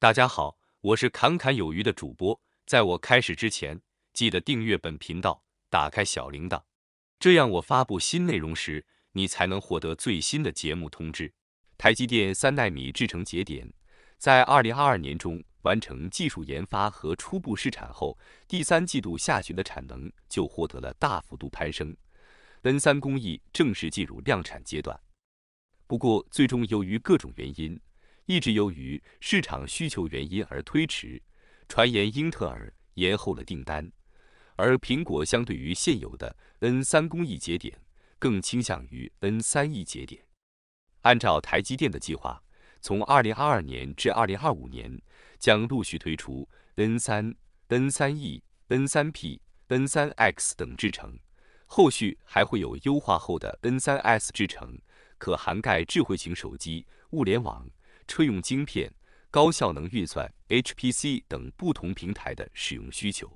大家好，我是侃侃有余的主播。在我开始之前，记得订阅本频道，打开小铃铛，这样我发布新内容时，你才能获得最新的节目通知。台积电三纳米制程节点在二零二二年中完成技术研发和初步试产后，第三季度下旬的产能就获得了大幅度攀升。N 三工艺正式进入量产阶段，不过最终由于各种原因。一直由于市场需求原因而推迟，传言英特尔延后了订单，而苹果相对于现有的 N 三工艺节点，更倾向于 N 三 E 节点。按照台积电的计划，从二零二二年至二零二五年，将陆续推出 N 三、N 三 E、N 三 P、N 三 X 等制程，后续还会有优化后的 N 三 S 制程，可涵盖智慧型手机、物联网。车用晶片、高效能运算 （HPC） 等不同平台的使用需求。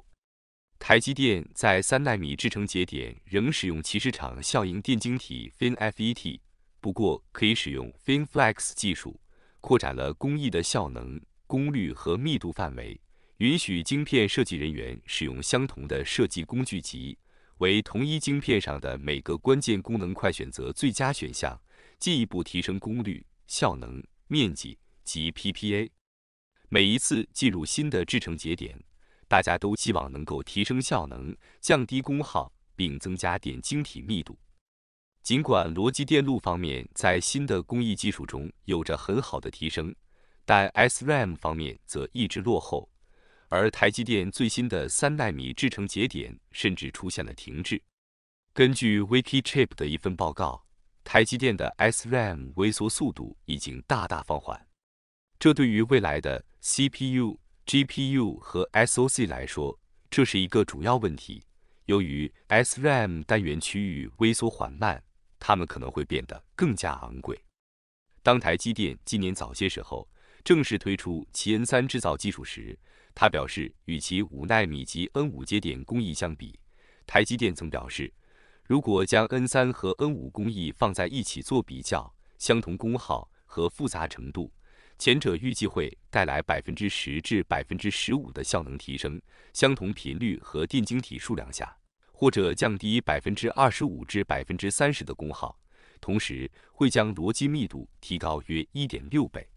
台积电在三纳米制程节点仍使用其市场效应电晶体 （FinFET），不过可以使用 FinFlex 技术，扩展了工艺的效能、功率和密度范围，允许晶片设计人员使用相同的设计工具集，为同一晶片上的每个关键功能块选择最佳选项，进一步提升功率效能。面积及 PPA。每一次进入新的制程节点，大家都希望能够提升效能、降低功耗，并增加点晶体密度。尽管逻辑电路方面在新的工艺技术中有着很好的提升，但 SRAM 方面则一直落后。而台积电最新的三纳米制程节点甚至出现了停滞。根据 WikiChip 的一份报告。台积电的 SRAM 微缩速度已经大大放缓，这对于未来的 CPU、GPU 和 SoC 来说，这是一个主要问题。由于 SRAM 单元区域微缩缓慢，它们可能会变得更加昂贵。当台积电今年早些时候正式推出七 N 三制造技术时，他表示，与其五纳米级 N 五节点工艺相比，台积电曾表示。如果将 N3 和 N5 工艺放在一起做比较，相同功耗和复杂程度，前者预计会带来百分之十至百分之十五的效能提升；相同频率和电晶体数量下，或者降低百分之二十五至百分之三十的功耗，同时会将逻辑密度提高约一点六倍。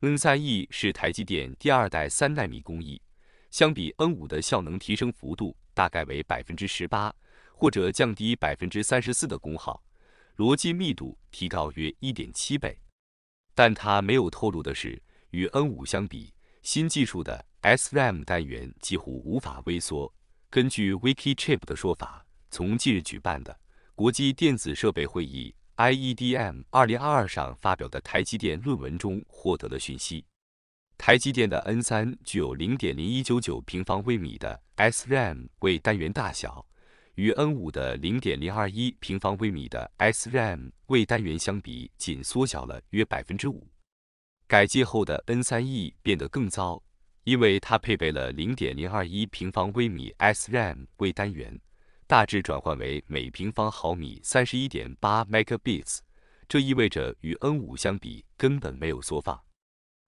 N3E 是台积电第二代三纳米工艺，相比 N5 的效能提升幅度大概为百分之十八。或者降低百分之三十四的功耗，逻辑密度提高约一点七倍。但它没有透露的是，与 N 五相比，新技术的 SRAM 单元几乎无法微缩。根据 WikiChip 的说法，从近日举办的国际电子设备会议 IEDM 二零二二上发表的台积电论文中获得的讯息。台积电的 N 三具有零点零一九九平方微米的 SRAM 位单元大小。与 N5 的0.021平方微米的 SRAM 位单元相比，仅缩小了约5%。改进后的 N3E 变得更糟，因为它配备了0.021平方微米 SRAM 位单元，大致转换为每平方毫米31.8 megabits，这意味着与 N5 相比根本没有缩放。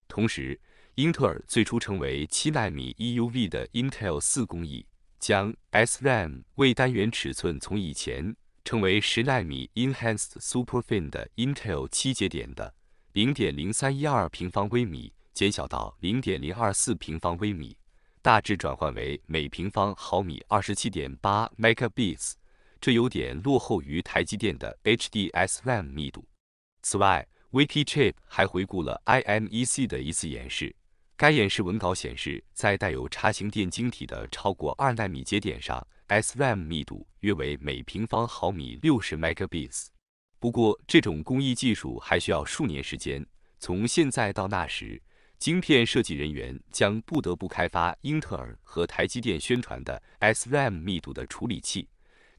同时，英特尔最初称为7纳米 EUV 的 Intel 4工艺。将 SRAM 单元尺寸从以前称为十纳米 Enhanced Super Fin 的 Intel 七节点的0.0312平方微米减小到0.024平方微米，大致转换为每平方毫米27.8 MB/s，e a t 这有点落后于台积电的 HDSRAM 密度。此外，WikiChip 还回顾了 IMEC 的一次演示。该演示文稿显示，在带有叉形电晶体的超过二纳米节点上，SRAM 密度约为每平方毫米六十 MB a。i t s 不过，这种工艺技术还需要数年时间。从现在到那时，晶片设计人员将不得不开发英特尔和台积电宣传的 SRAM 密度的处理器。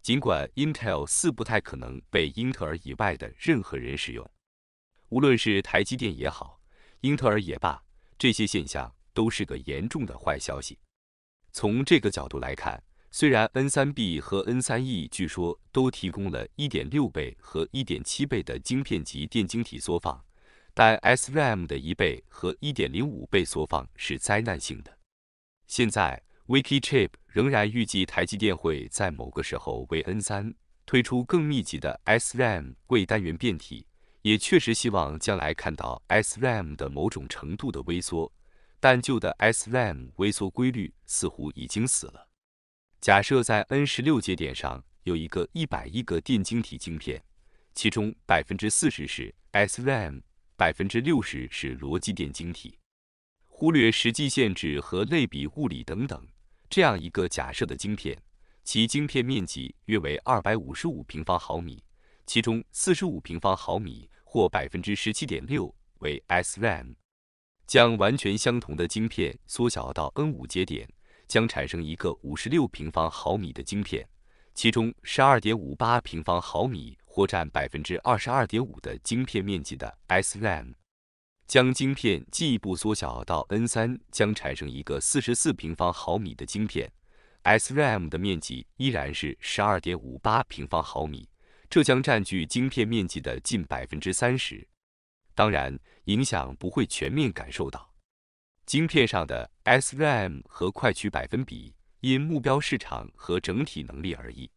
尽管 Intel 四不太可能被英特尔以外的任何人使用，无论是台积电也好，英特尔也罢。这些现象都是个严重的坏消息。从这个角度来看，虽然 N3B 和 N3E 据说都提供了1.6倍和1.7倍的晶片级电晶体缩放，但 SRAM 的一倍和1.05倍缩放是灾难性的。现在，WikiChip 仍然预计台积电会在某个时候为 N3 推出更密集的 SRAM 位单元变体。也确实希望将来看到 SRAM 的某种程度的微缩，但旧的 SRAM 微缩规律似乎已经死了。假设在 n 十六节点上有一个一百亿个电晶体晶片，其中百分之四十是 SRAM，百分之六十是逻辑电晶体。忽略实际限制和类比物理等等，这样一个假设的晶片，其晶片面积约为二百五十五平方毫米。其中四十五平方毫米或百分之十七点六为 SRAM。将完全相同的晶片缩小到 N 五节点，将产生一个五十六平方毫米的晶片，其中十二点五八平方毫米或占百分之二十二点五的晶片面积的 SRAM。将晶片进一步缩小到 N 三，将产生一个四十四平方毫米的晶片，SRAM 的面积依然是十二点五八平方毫米。这将占据晶片面积的近百分之三十，当然影响不会全面感受到。晶片上的 SRAM 和快取百分比因目标市场和整体能力而异。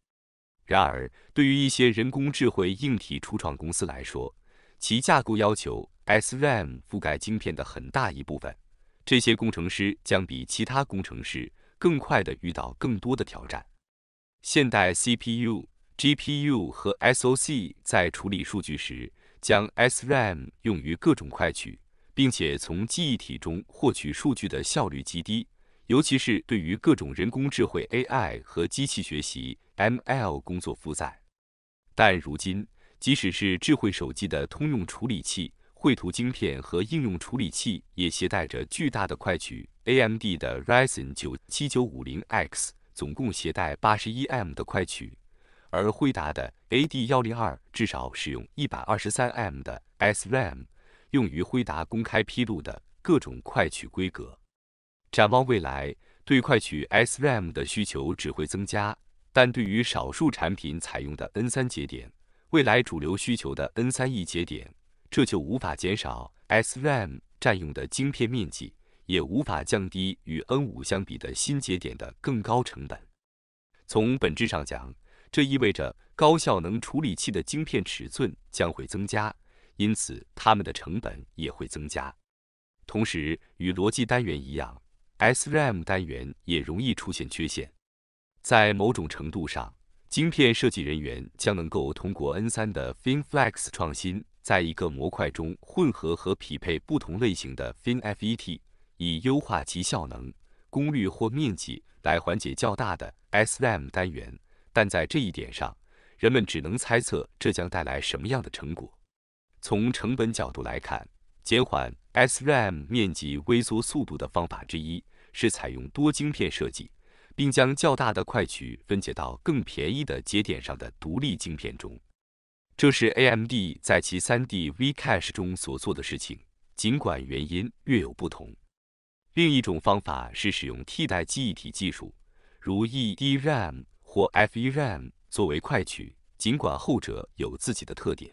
然而，对于一些人工智能硬体初创公司来说，其架构要求 SRAM 覆盖晶片的很大一部分，这些工程师将比其他工程师更快地遇到更多的挑战。现代 CPU。GPU 和 SOC 在处理数据时，将 SRAM 用于各种快取，并且从记忆体中获取数据的效率极低，尤其是对于各种人工智慧 AI 和机器学习 ML 工作负载。但如今，即使是智慧手机的通用处理器、绘图晶片和应用处理器，也携带着巨大的快取。AMD 的 r y z e n 97950X 总共携带 81M 的快取。而辉达的 A D 幺零二至少使用一百二十三 M 的 S RAM，用于辉达公开披露的各种快取规格。展望未来，对快取 S RAM 的需求只会增加，但对于少数产品采用的 N 三节点，未来主流需求的 N 三 E 节点，这就无法减少 S RAM 占用的晶片面积，也无法降低与 N 五相比的新节点的更高成本。从本质上讲。这意味着高效能处理器的晶片尺寸将会增加，因此它们的成本也会增加。同时，与逻辑单元一样，SRAM 单元也容易出现缺陷。在某种程度上，晶片设计人员将能够通过 N3 的 f i n f l e x 创新，在一个模块中混合和匹配不同类型的 FinFET，以优化其效能、功率或面积，来缓解较大的 SRAM 单元。但在这一点上，人们只能猜测这将带来什么样的成果。从成本角度来看，减缓 SRAM 面积微缩速度的方法之一是采用多晶片设计，并将较大的快取分解到更便宜的节点上的独立晶片中。这是 AMD 在其 3D V-Cache 中所做的事情，尽管原因略有不同。另一种方法是使用替代记忆体技术，如 eDRAM。或 F-RAM 作为快取，尽管后者有自己的特点。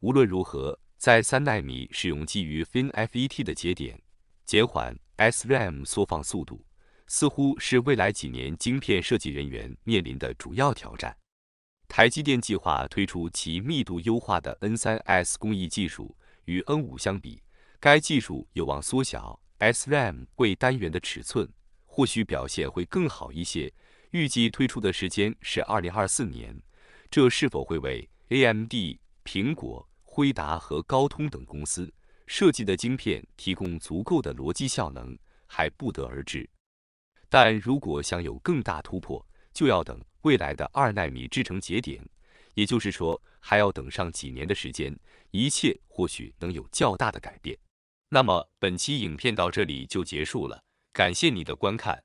无论如何，在三纳米使用基于 FinFET 的节点，减缓 SRAM 缩放速度，似乎是未来几年晶片设计人员面临的主要挑战。台积电计划推出其密度优化的 N3S 工艺技术，与 N5 相比，该技术有望缩小 SRAM 为单元的尺寸，或许表现会更好一些。预计推出的时间是二零二四年，这是否会为 AMD、苹果、辉达和高通等公司设计的晶片提供足够的逻辑效能，还不得而知。但如果想有更大突破，就要等未来的二纳米制程节点，也就是说，还要等上几年的时间，一切或许能有较大的改变。那么，本期影片到这里就结束了，感谢你的观看。